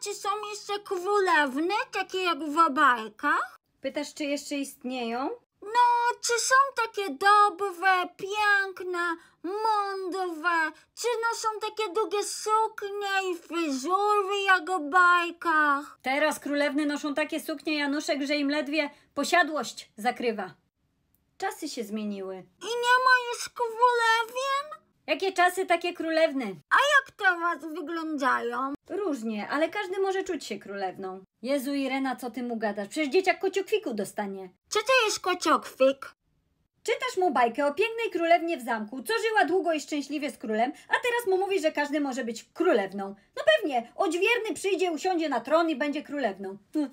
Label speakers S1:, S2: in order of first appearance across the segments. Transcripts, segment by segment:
S1: czy są jeszcze królewny, takie jak w obajkach? Pytasz, czy jeszcze istnieją? No, czy są takie dobre, piękne, mądre, Czy noszą takie długie suknie i fryzury
S2: jak w bajkach? Teraz królewny noszą takie suknie Januszek, że im ledwie posiadłość zakrywa. Czasy się zmieniły. I nie ma już królewien? Jakie czasy, takie królewny. A jak to was wyglądają? Różnie, ale każdy może czuć się królewną. Jezu Irena, co ty mu gadasz? Przecież dzieciak kociokwiku dostanie. Czy to jest kociokwik? Czytasz mu bajkę o pięknej królewnie w zamku, co żyła długo i szczęśliwie z królem, a teraz mu mówi, że każdy może być królewną. No pewnie, odźwierny przyjdzie, usiądzie na tron i będzie królewną. Hm.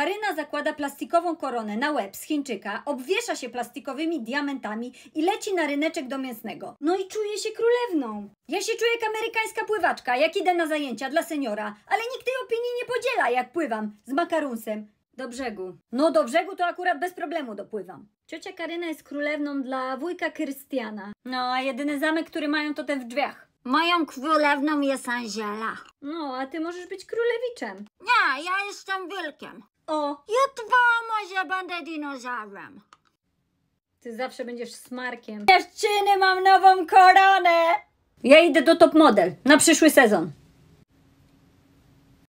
S2: Karyna zakłada plastikową koronę na łeb z Chińczyka, obwiesza się plastikowymi diamentami i leci na ryneczek do mięsnego. No i czuje się królewną. Ja się czuję jak amerykańska pływaczka, jak idę na zajęcia dla seniora, ale nikt tej opinii nie podziela, jak pływam z makarunsem. Do brzegu. No do brzegu to akurat bez problemu dopływam. Ciocia Karyna jest królewną dla wujka Krystiana. No a jedyny zamek, który mają to ten w drzwiach. Moją królewną jest Anziela. No, a ty możesz być królewiczem. Nie, ja jestem wilkiem. O, Jutro może będę dinozaurem. ty zawsze będziesz smarkiem. Dziewczyny, mam nową koronę! Ja idę do top model na przyszły sezon.